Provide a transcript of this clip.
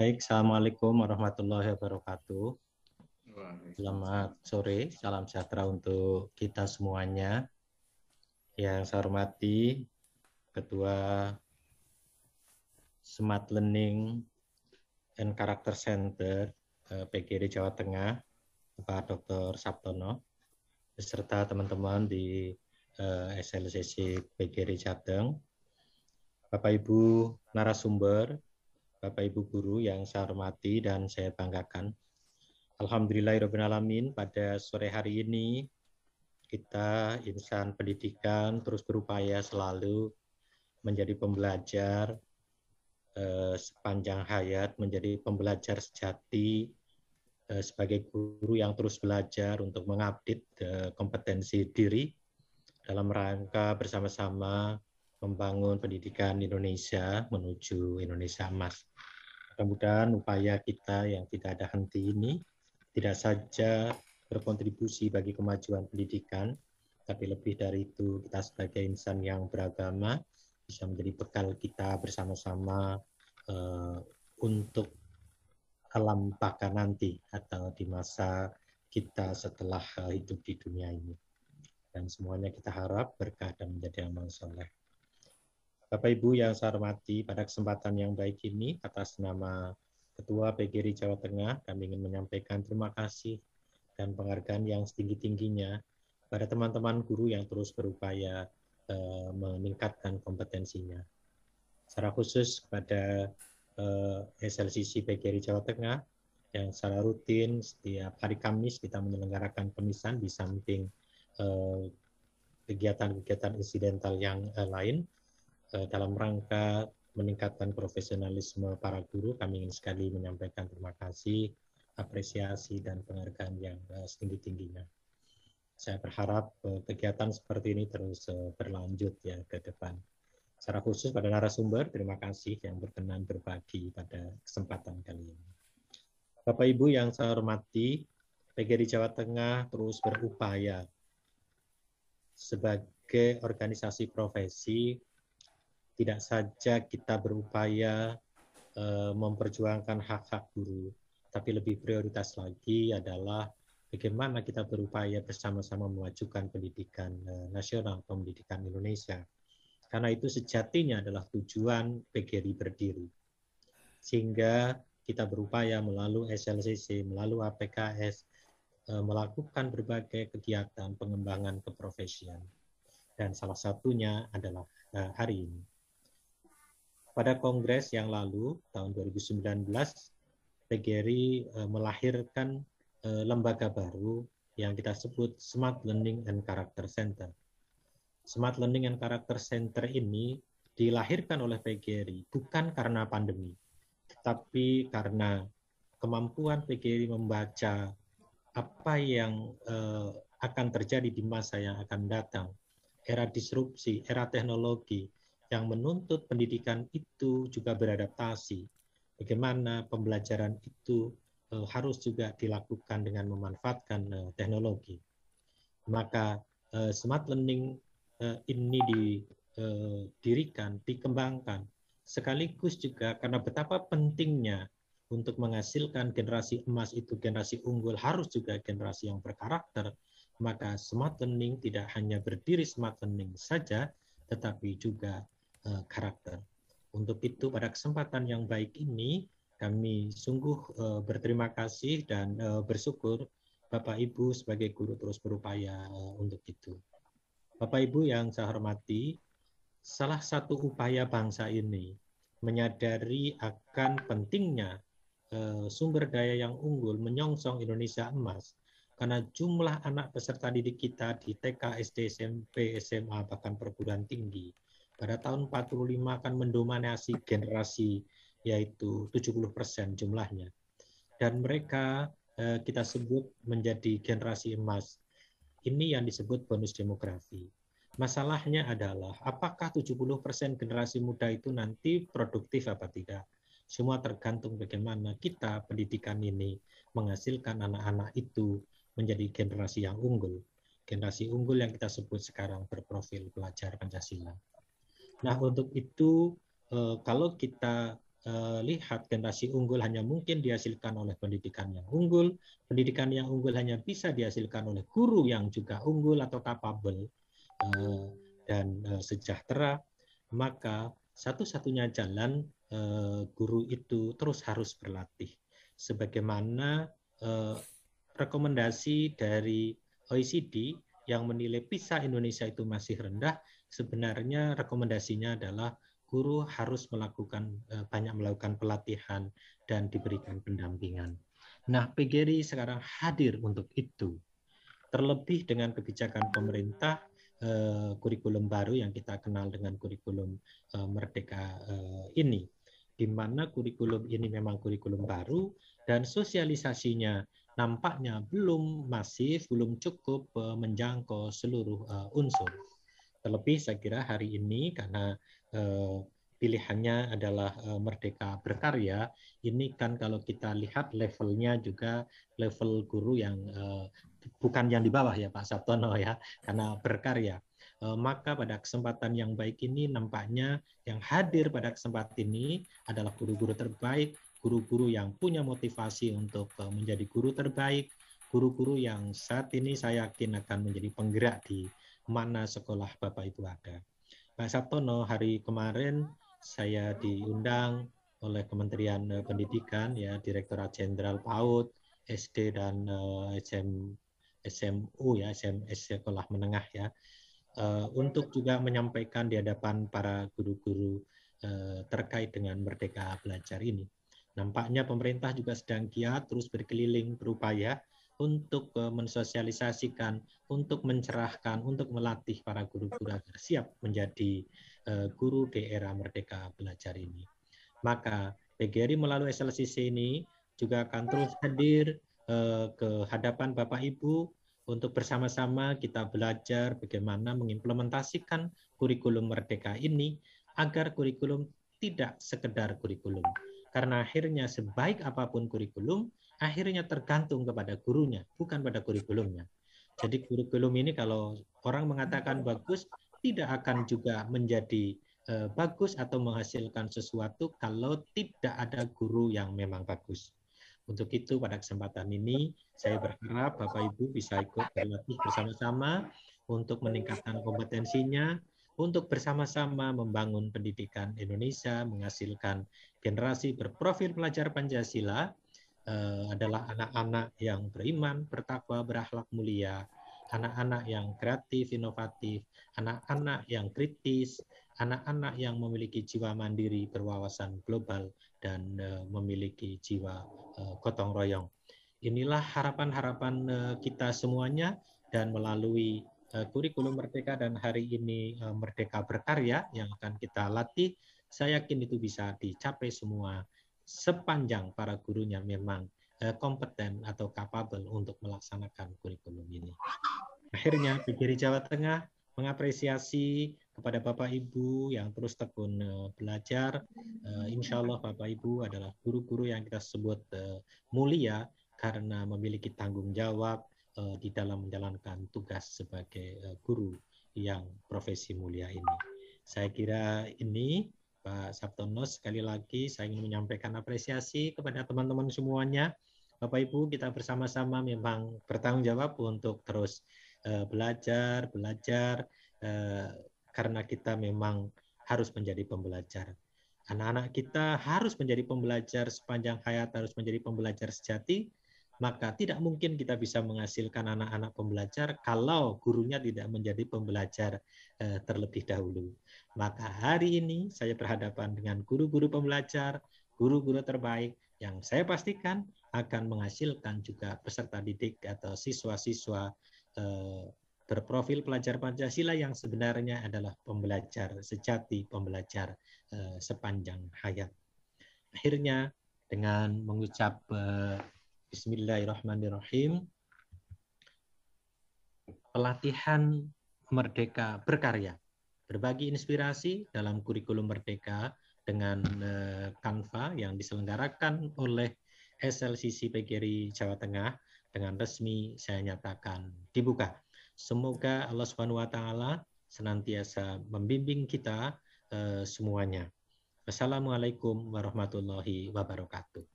Baik, Assalamualaikum warahmatullahi wabarakatuh. Selamat sore, salam sejahtera untuk kita semuanya. Yang saya hormati Ketua Smart Learning and Character Center eh, PGRI Jawa Tengah, Pak Dr. Sabtono, beserta teman-teman di eh, SLCC PGRI Jateng, Bapak Ibu narasumber, Bapak Ibu guru yang saya hormati dan saya banggakan. Alhamdulillahirrahmanirrahim ya pada sore hari ini kita insan pendidikan terus berupaya selalu menjadi pembelajar eh, sepanjang hayat, menjadi pembelajar sejati eh, sebagai guru yang terus belajar untuk mengupdate eh, kompetensi diri dalam rangka bersama-sama membangun pendidikan Indonesia menuju Indonesia emas. Mudah-mudahan upaya kita yang tidak ada henti ini tidak saja berkontribusi bagi kemajuan pendidikan, tapi lebih dari itu kita sebagai insan yang beragama bisa menjadi bekal kita bersama-sama uh, untuk alam baka nanti atau di masa kita setelah eh, hidup di dunia ini. Dan semuanya kita harap berkah dan menjadi amal soleh. Bapak Ibu yang saya hormati, pada kesempatan yang baik ini atas nama Ketua PGRI Jawa Tengah, kami ingin menyampaikan terima kasih dan penghargaan yang setinggi-tingginya pada teman-teman guru yang terus berupaya eh, meningkatkan kompetensinya. Secara khusus kepada eh, SLCC PGRI Jawa Tengah yang secara rutin setiap hari Kamis kita menyelenggarakan pemisahan di samping kegiatan eh, kegiatan-kegiatan insidental yang eh, lain Eh, dalam rangka meningkatkan profesionalisme para guru, kami ingin sekali menyampaikan terima kasih, apresiasi, dan penghargaan yang eh, setinggi-tingginya. Saya berharap eh, kegiatan seperti ini terus berlanjut ya ke depan. Secara khusus pada narasumber, terima kasih yang berkenan berbagi pada kesempatan kali ini. Bapak Ibu yang saya hormati, PGRI Jawa Tengah terus berupaya sebagai organisasi profesi tidak saja kita berupaya eh, memperjuangkan hak-hak guru, tapi lebih prioritas lagi adalah bagaimana kita berupaya bersama-sama memajukan pendidikan uh, nasional, pendidikan Indonesia. Karena itu sejatinya adalah tujuan PGRI berdiri. Sehingga kita berupaya melalui SLCC, melalui APKS, eh, melakukan berbagai kegiatan pengembangan keprofesian. Dan salah satunya adalah hari ini. Pada kongres yang lalu tahun 2019 PGRI eh, melahirkan eh, lembaga baru yang kita sebut Smart Learning and Character Center. Smart Learning and Character Center ini dilahirkan oleh PGRI bukan karena pandemi, tetapi karena kemampuan PGRI membaca apa yang eh, akan terjadi di masa yang akan datang, era disrupsi, era teknologi, yang menuntut pendidikan itu juga beradaptasi. Bagaimana pembelajaran itu eh, harus juga dilakukan dengan memanfaatkan eh, teknologi. Maka eh, smart learning ini didirikan, dikembangkan, sekaligus juga karena betapa pentingnya untuk menghasilkan generasi emas itu generasi unggul harus juga generasi yang berkarakter, maka smart learning tidak hanya berdiri smart learning saja, tetapi juga Eh, karakter. Untuk itu pada kesempatan yang baik ini kami sungguh eh, berterima kasih dan eh, bersyukur Bapak Ibu sebagai guru terus berupaya untuk itu. Bapak Ibu yang saya hormati, salah satu upaya bangsa ini menyadari akan pentingnya sumber daya yang unggul menyongsong Indonesia emas karena jumlah anak peserta didik kita di TK, SD, SMP, SMA bahkan perguruan tinggi pada tahun 45 akan mendominasi generasi yaitu 70% jumlahnya. Dan mereka eh, kita sebut menjadi generasi emas. Ini yang disebut bonus demografi. Masalahnya adalah apakah 70% generasi muda itu nanti produktif apa tidak? Semua tergantung bagaimana kita pendidikan ini menghasilkan anak-anak itu menjadi generasi yang unggul. Generasi unggul yang kita sebut sekarang berprofil pelajar Pancasila. Nah, untuk itu eh, kalau kita eh, lihat generasi unggul hanya mungkin dihasilkan oleh pendidikan yang unggul, pendidikan yang unggul hanya bisa dihasilkan oleh guru yang juga unggul atau capable eh, dan sejahtera, maka satu-satunya jalan guru itu terus harus berlatih. Sebagaimana rekomendasi dari OECD yang menilai PISA Indonesia itu masih rendah sebenarnya rekomendasinya adalah guru harus melakukan eh, banyak melakukan pelatihan dan diberikan pendampingan. Nah, PGRI sekarang hadir untuk itu. Terlebih dengan kebijakan pemerintah eh, kurikulum baru yang kita kenal dengan kurikulum eh, merdeka ini di mana kurikulum ini memang kurikulum baru dan sosialisasinya nampaknya belum masif, belum cukup menjangkau seluruh unsur. Terlebih saya kira hari ini karena eh, pilihannya adalah eh, merdeka berkarya, ini kan kalau kita lihat levelnya juga level guru yang eh, bukan yang di bawah ya Pak Satono ya, karena berkarya. maka pada kesempatan yang baik ini nampaknya yang hadir pada kesempatan ini adalah guru-guru terbaik, guru-guru yang punya motivasi untuk menjadi guru terbaik, guru-guru yang saat ini saya yakin akan menjadi penggerak di mana sekolah Bapak Ibu ada. Pak Sabtono hari kemarin saya diundang oleh Kementerian Pendidikan ya Direktorat Jenderal PAUD SD dan eh, SM, SMU ya SMS sekolah menengah ya eh, untuk juga menyampaikan di hadapan para guru-guru eh, terkait dengan Merdeka Belajar ini. Nampaknya pemerintah juga sedang giat terus berkeliling berupaya untuk eh, mensosialisasikan, untuk mencerahkan, untuk melatih para guru-guru agar siap menjadi eh, guru di era merdeka belajar ini. Maka PGRI melalui SLCC ini juga akan terus hadir eh, ke hadapan Bapak Ibu untuk bersama-sama kita belajar bagaimana mengimplementasikan kurikulum merdeka ini agar kurikulum tidak sekedar kurikulum. Karena akhirnya sebaik apapun kurikulum, akhirnya tergantung kepada gurunya, bukan pada kurikulumnya. Jadi kurikulum ini kalau orang mengatakan bagus, tidak akan juga menjadi eh, bagus atau menghasilkan sesuatu kalau tidak ada guru yang memang bagus. Untuk itu pada kesempatan ini saya berharap Bapak Ibu bisa ikut berlatih bersama-sama untuk meningkatkan kompetensinya, untuk bersama-sama membangun pendidikan Indonesia, menghasilkan generasi berprofil pelajar Pancasila, Eh, adalah anak-anak yang beriman, bertakwa, berakhlak mulia, anak-anak yang kreatif, inovatif, anak-anak yang kritis, anak-anak yang memiliki jiwa mandiri, berwawasan global, dan eh, memiliki jiwa eh, gotong royong. Inilah harapan-harapan kita semuanya dan melalui kurikulum Merdeka dan hari ini Merdeka Berkarya yang akan kita latih, saya yakin itu bisa dicapai semua sepanjang para gurunya memang eh, kompeten atau kapabel untuk melaksanakan kurikulum ini. Akhirnya PGRI Jawa Tengah mengapresiasi kepada Bapak Ibu yang terus tekun eh, belajar. Eh, insya Allah Bapak Ibu adalah guru-guru yang kita sebut mulia karena memiliki tanggung jawab di dalam menjalankan tugas sebagai guru yang profesi mulia ini. Saya kira ini Pak Sabtono. Sekali lagi saya ingin menyampaikan apresiasi kepada teman-teman semuanya. Bapak Ibu kita bersama-sama memang bertanggung jawab untuk terus eh, belajar, belajar eh, karena kita memang harus menjadi pembelajar. Anak-anak kita harus menjadi pembelajar sepanjang hayat, harus menjadi pembelajar sejati maka tidak mungkin kita bisa menghasilkan anak-anak pembelajar kalau gurunya tidak menjadi pembelajar eh, terlebih dahulu. Maka hari ini saya berhadapan dengan guru-guru pembelajar, guru-guru terbaik yang saya pastikan akan menghasilkan juga peserta didik atau siswa-siswa eh, berprofil pelajar Pancasila yang sebenarnya adalah pembelajar sejati, pembelajar eh, sepanjang hayat. Akhirnya dengan mengucap eh, Bismillahirrahmanirrahim. Pelatihan Merdeka Berkarya. Berbagi inspirasi dalam kurikulum Merdeka dengan Kanva eh, yang diselenggarakan oleh SLCC PGRI Jawa Tengah dengan resmi saya nyatakan dibuka. Semoga Allah Subhanahu wa taala senantiasa membimbing kita eh, semuanya. Assalamualaikum warahmatullahi wabarakatuh.